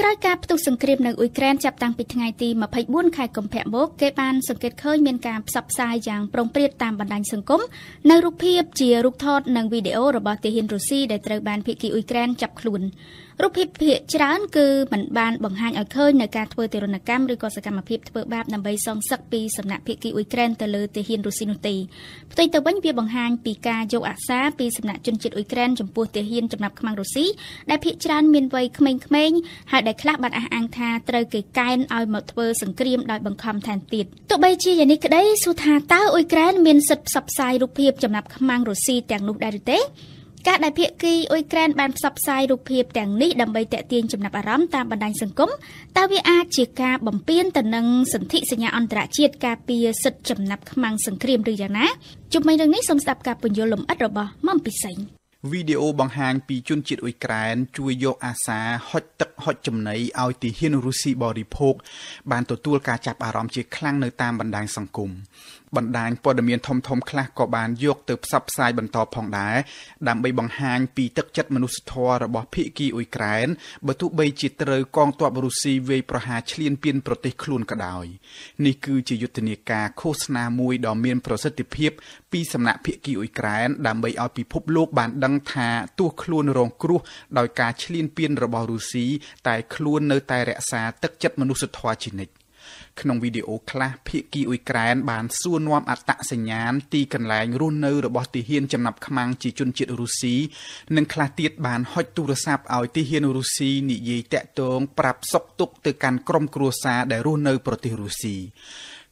ក្រោយការផ្ទុះសង្គ្រាមនៅអ៊ុយក្រែនចាប់តាំងពីថ្ងៃទី24ខែកុម្ភៈមកគេបានសង្កេតឃើញមានការផ្សព្វផ្សាយយ៉ាងប្រងព្រាតតាមបណ្ដាញសង្គមនៅរូបភាពជារូបថតនិងវីដេអូរបស់ទាហានរុស្ស៊ីដែលត្រូវបានភាគីអ៊ុយក្រែនចាប់ខ្លួនរូបភាពភាគច្រើនគឺมันបានបង្ហាញឲ្យឃើញនៅការធ្វើទារុណកម្មឬក៏សកម្មភាពធ្វើបាបដើម្បីសងសឹកពីសំណាក់ភាគីអ៊ុយក្រែនទៅលើទាហានរុស្ស៊ីនោះទេផ្ទុយទៅវិញវាបង្ហាញពីការយកអាសាពីសំណាក់ជនជាតិអ៊ុយក្រែនចំពោះទាហានចំណាប់ខ្មាំងរុស្ស៊ីដែលភាគច្រើនមានវ័យក្មេងៗហើយដែលខ្លះបានអះអាងថាត្រូវគេកែនឲ្យមកធ្វើសង្គ្រាមដោយបង្ខំថែមទៀតទោះបីជាយ៉ាងនេះក្តីសួរថាតើអ៊ុយក្រែនមានសិទ្ធិផ្សព្វផ្សាយរូបភាពចំណាប់ខ្មាំងរុស្ស៊ីទាំងនោះដែរឬទេការដែលភាគីអ៊ុយក្រែនបានផ្សព្វផ្សាយរូបភាពទាំងនេះដើម្បីទាក់ទាញចំណាប់អារម្មណ៍តាមបណ្ដាញសង្គមតើវាអាចជាការបំពានទៅនឹងសន្ធិសញ្ញាអន្តរជាតិការពារសិទ្ធិចំណាប់ខ្មាំងសង្គ្រាមឬយ៉ាងណាជុំវិញរឿងនេះសូមស្ដាប់ការពន្យល់លម្អិតរបស់មុំពិសី។វីដេអូបង្ហាញពីជនជាតិអ៊ុយក្រែនជួយយកអាសាហុចទឹកហុចចំណីឲ្យទីហ៊ានរុស្ស៊ីបរិភោគបានទទួលការចាប់អារម្មណ៍ជាខ្លាំងនៅតាមបណ្ដាញសង្គមបណ្ដាញព័ត៌មានធំធំខ្លះក៏បានយកទៅផ្សព្វផ្សាយបន្តផងដែរដើម្បីបង្ហាញពីទឹកចិត្តមនុស្សធម៌របស់ភៀកគីអ៊ុយក្រែនបើទោះបីជាត្រូវកងទ័ពរុស្ស៊ីវាយប្រហារឈ្លានពានប្រទេសខ្លួនក៏ដោយនេះគឺជាយុទ្ធនាការឃោសនាមួយដ៏មានប្រសិទ្ធភាពពីសំណាក់ភៀកគីអ៊ុយក្រែនដើម្បីឲ្យពិភពលោកបានដឹងថាទោះខ្លួនរងគ្រោះដោយការឈ្លានពានរបស់រុស្ស៊ីតែខ្លួននៅតែរក្សាទឹកចិត្តមនុស្សធម៌ជានិច្ចក្នុងវីដេអូខ្លះភៀកគីអ៊ុយក្រែនបានសួរនាំអត្តសញ្ញាណទីកន្លែងរស់នៅរបស់ទាហានចំណាប់ខ្មាំងជាជនជាតិរុស្ស៊ីនិងខ្លះទៀតបានហុចទូរស័ព្ទឲ្យទាហានរុស្ស៊ីនិយាយតាក់ទងប្រាប់សុកទុកទៅកាន់ក្រុមគ្រួសារដែលរស់នៅ ប្រទេសរុស្ស៊ី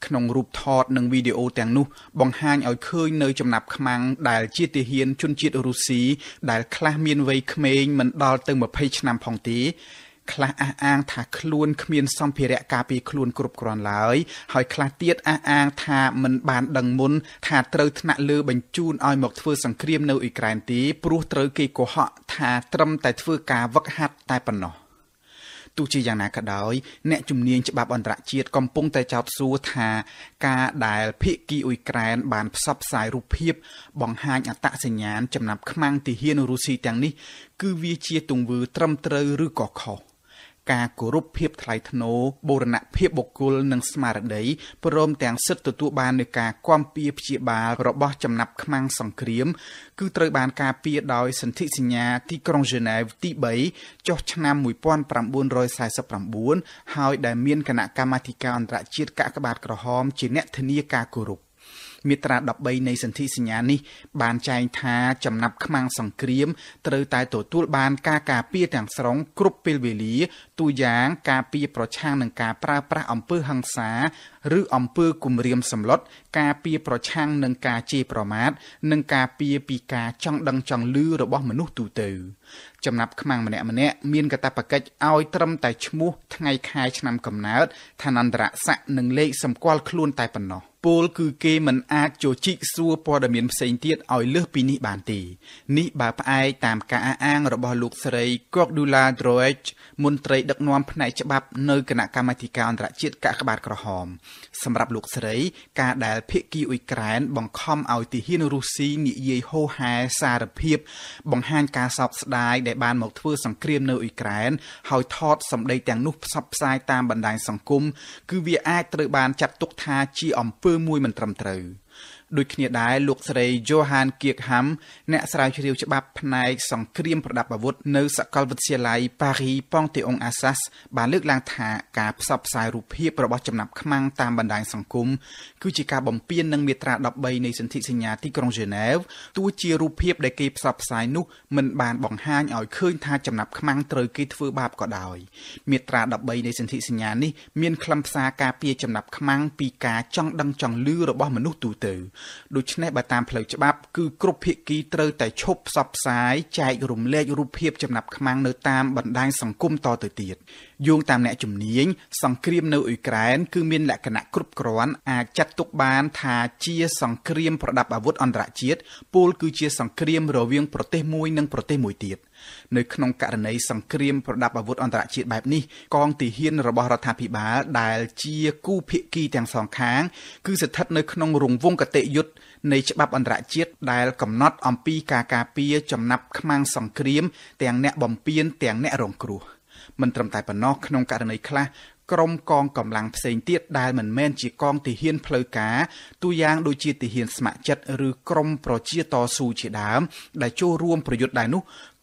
ក្នុងរូបថតនិងវីដេអូទាំងនោះ បង្ហាញឲ្យឃើញនៅចំណាប់ខ្មាំងដែលជាទាហានជនជាតិរុស្ស៊ីដែលខ្លះមានវ័យក្មេងមិនដល់ទៅ20ឆ្នាំផងទេខ្លះអះអាងថាខ្លួនគ្មានសម្ភារៈការពារខ្លួនគ្រប់គ្រាន់ឡើយហើយខ្លះទៀតអះអាងថាមិនបានដឹងមុនថាត្រូវថ្នាក់លើបញ្ជូនឲ្យមកធ្វើសង្គ្រាមនៅអ៊ុយក្រែនទេព្រោះត្រូវគេកុហកថាត្រឹមតែធ្វើការវឹកហាត់តែប៉ុណ្ណោះ។ទោះជាយ៉ាងណាក៏ដោយអ្នកជំនាញច្បាប់អន្តរជាតិកំពុងតែចោទសួរថាការដែលភៀកគីអ៊ុយក្រែនបានផ្សព្វផ្សាយរូបភាពបង្ហាញអត្តសញ្ញាណចំណាប់ខ្មាំងទីហ៊ានរុស្ស៊ីទាំងនេះគឺវាជាទង្វើត្រឹមត្រូវឬក៏ខុស។ការគោរពភាពថ្លៃថ្នូរបូរណភាពបុគ្គលនិងស្មារតីព្រមទាំងសិទ្ធិទទួលបាននៃការគាំពៀព្យាបាលរបស់ចំណាប់ខ្មាំងសង្គ្រាមគឺត្រូវបានការពារដោយសន្ធិសញ្ញាទីក្រុង ჟ ឺណែវទី3ចុះឆ្នាំ1949ហើយដែលមានគណៈកម្មាធិការអន្តរជាតិកាកបាទក្រហមជាអ្នកធានាការគោរពមាត្រា13នៃសន្ធិសញ្ញានេះ បានចែងថាចំណាប់ខ្មាំងសង្គ្រាមត្រូវតែទទួល បាន ការការពារទាំងស្រុងគ្រប់ពេលវេលាទូយ៉ាង ការពារប្រឆាំងនឹងការប្រើប្រាស់អំពើហិង្សាឬអំពើគំរាមសម្លុតការពារប្រឆាំងនឹងការជេរប្រមាថនិងការពារពីការចង់ដឹងចង់លឺរបស់មនុស្សទូទៅចំណាប់ខ្មាំងម្នាក់ម្នាក់មានកាតព្វកិច្ចឲ្យត្រឹមតែឈ្មោះ ថ្ងៃខែឆ្នាំកំណើតឋានន្តរស័ក្តិនិងលេខសម្គាល់ខ្លួនតែប៉ុណ្ណោះ។ពលគឺគេមិនអាចជជិះសួរព័ត៌មានផ្សេងទៀតឲ្យលើសពីនេះបានទេនេះបើផ្អែកតាមការអះអាងរបស់លោកស្រី Cordula Droege មន្ត្រីដឹកនាំផ្នែកច្បាប់នៅគណៈកម្មាធិការអន្តរជាតិកាកបាទក្រហមសម្រាប់លោកស្រី ការដែលភៀកគីអ៊ុយក្រែនបង្ខំឲ្យទាហានរុស្ស៊ីនិយាយហោហែសារភាពបង្ហាញការសោកស្ដាយដែលបានមកធ្វើសង្គ្រាមនៅអ៊ុយក្រែនហើយថតសម្ដីទាំងនោះផ្សព្វផ្សាយតាមបណ្ដាញសង្គមគឺវាអាចត្រូវបានចាត់ទុកថាជាអំពើមួយមិនត្រឹមត្រូវដូចគ្នាដែរលោកស្រី Johan Kiekham អ្នកស្រាវជ្រាវច្បាប់ផ្នែកសង្គ្រាមប្រដាប់អាវុធនៅសាកលវិទ្យាល័យ Paris Panthéon Assas បានលើកឡើងថាការផ្សព្វផ្សាយរូបភាពរបស់ចំណាប់ខ្មាំងតាមបណ្ដាញសង្គមគឺជាការបំពាននឹងមាត្រា13នៃសន្ធិសញ្ញាទីក្រុង Genève ទោះជារូបភាពដែលគេផ្សព្វផ្សាយនោះមិនបានបង្ហាញឲ្យឃើញថាចំណាប់ខ្មាំងត្រូវគេធ្វើបាបក៏ដោយ មាត្រា13នៃសន្ធិសញ្ញានេះមានខ្លឹមសារការពារចំណាប់ខ្មាំងពីការចង់ដឹងចង់លឺរបស់មនុស្សទូទៅ។ដូច្នេះបើតាមផ្លូវច្បាប់គឺគ្រប់ភាគីត្រូវតែឈប់ផ្សព្វផ្សាយចែករំលែករូបភាពចំណាប់ខ្មាំងនៅតាមបណ្ដាញសង្គមតទៅទៀតយោងតាមអ្នកជំនាញសង្គ្រាមនៅអ៊ុយក្រែន គឺមាន លក្ខណៈគ្រប់គ្រាន់អាចចាត់ទុកបានថាជា សង្គ្រាមប្រដាប់អាវុធអន្តរជាតិពលគឺជាសង្គ្រាមរវាង ប្រទេសមួយនិងប្រទេសមួយទៀត។នៅក្នុងករណីសង្គ្រាមប្រដាប់អាវុធអន្តរជាតិបែបនេះកងទាហានរបស់រដ្ឋាភិបាលដែលជាគូភាគីទាំងសងខាង គឺស្ថិតនៅក្នុងរង្វង់កតិយុត្តនៃច្បាប់អន្តរជាតិដែលកំណត់អំពីការការពារចំណាប់ខ្មាំងសង្គ្រាមទាំងអ្នកបំពានទាំងអ្នករងគ្រោះ មិនត្រឹមតែប៉ុណ្ណោះក្នុងករណីខ្លះក្រុមកងកម្លាំងផ្សេងទៀតដែលមិនមែនជាកងទាហានផ្លូវការទូយ៉ាងដូចជាទាហានស្ម័គ្រចិត្តឬក្រុមប្រជាតស៊ូជាដើមដែលចូលរួមប្រយុទ្ធដែរនោះ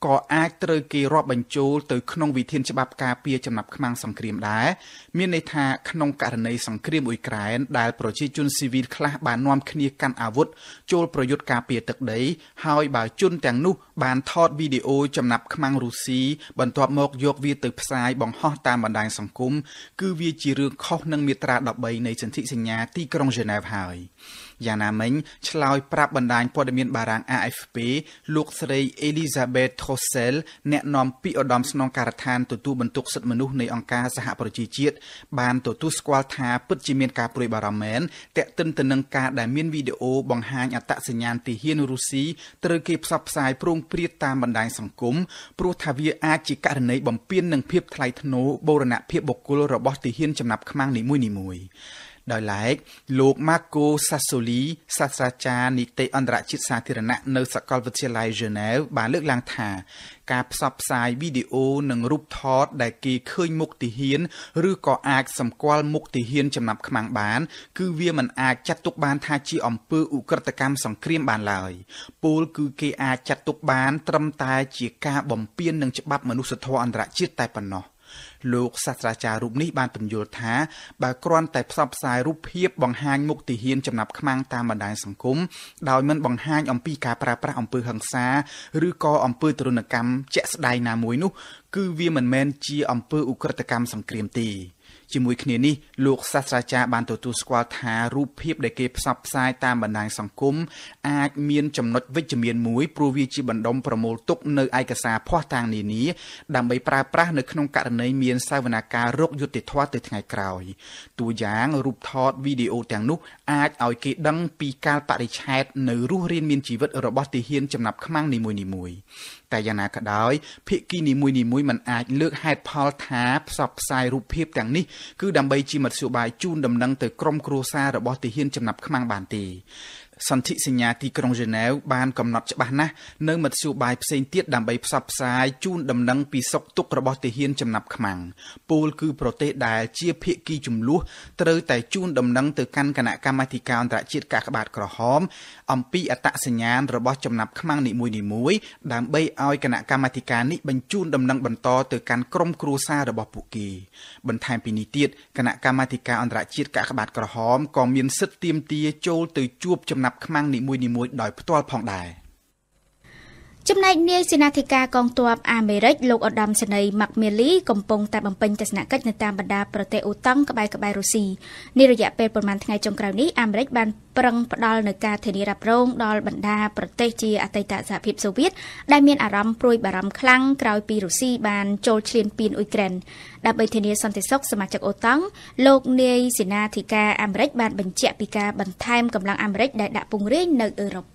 ក៏អាចត្រូវគេរាប់បញ្ចូលទៅក្នុងវិធានច្បាប់ការពារចំណាប់ខ្មាំងសង្គ្រាមដែរមានន័យថាក្នុងករណីសង្គ្រាមអ៊ុយក្រែនដែលប្រជា ជនស៊ីវិលខ្លះបាននាំគ្នាកាន់អាវុធចូលប្រយុទ្ធការពារទឹកដីហើយបើជនទាំងនោះ បានថតវីដេអូចំណាប់ខ្មាំងរុស្ស៊ីបន្ទាប់មក យកវាទៅផ្សាយបង្ហោះតាមបណ្ដាញសង្គមគឺវាជារឿងខុសនឹងមាត្រា13នៃសន្ធិសញ្ញាទីក្រុងហ្សឺណែវហើយយ៉ាងណាមិញ ឆ្លើយប្រាប់បណ្ដាញព័ត៌មានបារាំង AFP លោកស្រី Elizabeth Trossel អ្នកនាំពាក្យឧត្តមស្នងការដ្ឋានទទួលបន្ទុកសិទ្ធិមនុស្សនៃអង្គការសហប្រជាជាតិបានទទួលស្គាល់ថាពិតជាមានការព្រួយបារម្ភមែនតែកទិនទៅនឹងការដែលមានវីដេអូបង្ហាញអត្តសញ្ញាណទីហ៊ានរុស្ស៊ីត្រូវគេផ្សព្វផ្សាយប្រងព្រាតតាមបណ្ដាញសង្គមព្រោះថាវាអាចជាករណីបំពាននឹងភាពថ្លៃថ្នូរបូរណភាពបុគ្គលរបស់ទីហ៊ានចំណាប់ខ្មាំងនីមួយៗដោយឡែក លោក Marco Sassoli សាស្ត្រាចារ្យនីតិអន្តរជាតិសាធារណៈនៅសាកលវិទ្យាល័យ Geneva បានលើកឡើងថា ការផ្សព្វផ្សាយវីដេអូនិងរូបថតដែលគេឃើញមុខទាហាន ឬក៏អាចសម្គាល់មុខទាហានចំណាប់ខ្មាំងបាន គឺវាមិនអាចចាត់ទុកបាន ថាជាអំពើឧក្រិដ្ឋកម្មសង្គ្រាមបានឡើយពលគឺគេអាចចាត់ទុកបាន ត្រឹមតែជាការបំពាននឹងច្បាប់មនុស្សធម៌អន្តរជាតិតែប៉ុណ្ណោះលោកសាស្ត្រាចារ្យរូបនេះបានពន្យល់ថាបើគ្រាន់តែផ្សព្វផ្សាយរូបភាពបង្ហាញមុខទាហានចំណាប់ខ្មាំងតាមបណ្ដាញសង្គមដោយមិនបង្ហាញអំពីការប្រើប្រាស់អំពើហិង្សា ឬក៏អំពើទរណកម្មជាក់ស្ដែងណាមួយនោះគឺវាមិនមែនជាអំពើឧក្រិដ្ឋកម្មសង្គ្រាមទេជាមួយគ្នានេះលោកសាស្ត្រាចារ្យបានទទួលស្គាល់ថារូបភាពដែលគេផ្សព្វផ្សាយតាមបណ្ដាញសង្គមអាចមានចំណុចវិជ្ជមានមួយព្រោះវាជាបណ្ដុំប្រមូលទុកនៅឯកសារភ័ស្តុតាងនានាដើម្បីប្រើប្រាស់នៅក្នុងករណីមានសាវនាការរោគយុតិធធទៅថ្ងៃក្រោយតួយ៉ាងរូបថតវីដេអូទាំងនោះអាចឲ្យគេដឹងពីការបរិឆេទនៅរស់រានមានជីវិតរបស់ទាហានចំណាប់ខ្មាំងនីមួយៗតែយ៉ាងណាក៏ដោយភិក្ខីនីមួយៗមិនអាចលើកហេតុផលថាផ្សព្វផ្សាយរូបភាពទាំងនេះគឺដើម្បីជាមធ្យោបាយជូនដំណឹងទៅក្រុមគ្រួសាររបស់ទាហានចំណាប់ខ្មាំងបានទេសន្ធិសញ្ញាទីក្រុងហ្សឺណែវបានកំណត់ច្បាស់ណាស់នៅមធ្យោបាយផ្សេងទៀតដើម្បីផ្សព្វផ្សាយជូនដំណឹងពីសុខទុក្ខរបស់ទាហានចំណាប់ខ្មាំងពលគឺប្រទេសដែលជាភៀកគីចំនួនត្រូវតែជូនដំណឹងទៅកាន់គណៈកម្មាធិការអន្តរជាតិកាកបាទក្រហមអំពីអត្តសញ្ញាណរបស់ចំណាប់ខ្មាំងនីមួយៗដើម្បីឲ្យគណៈកម្មាធិការនេះបញ្ជូនដំណឹងបន្តទៅកាន់ក្រុមគ្រួសាររបស់ពួកគេ បន្ថែមពីនេះទៀតគណៈកម្មាធិការអន្តរជាតិកាកបាទក្រហមក៏មានសិទ្ធិទាមទារចូលទៅជួបចំណាប់ខ្មាំងនីមួយៗដោយផ្ទាល់ផងដែរ។ចំណែកនាយសេនាធិការកងទ័ពអាមេរិកលោកឧត្តមសេនីយ៍ម៉ាក់មៀលីកំពុងតែបំពេញទស្សនកិច្ចនៅតាមបណ្ដាប្រទេសអូតង់ក្បែរក្បែររុស្ស៊ីនេះរយៈពេលប្រហែលថ្ងៃចុងក្រោយនេះអាមេរិកបានប្រឹងផ្ដល់នូវការធានារ៉ាប់រង ដល់បណ្ដា ប្រទេសជាអតីតសហភាពសូវៀតដែលមានអារម្មណ៍ព្រួយ បារម្ភខ្លាំងក្រោយពីរុស្ស៊ីបានចូលឈ្លានពានអ៊ុយក្រែនដើម្បីធានាសន្តិសុខសមាជិកអូតង់លោកនាយសេនាធិការអាមេរិក បានបញ្ជាក់ពីការបន្ថែមកម្លាំងអាមេរិកដែលដាក់ពង្រាយនៅអឺរ៉ុប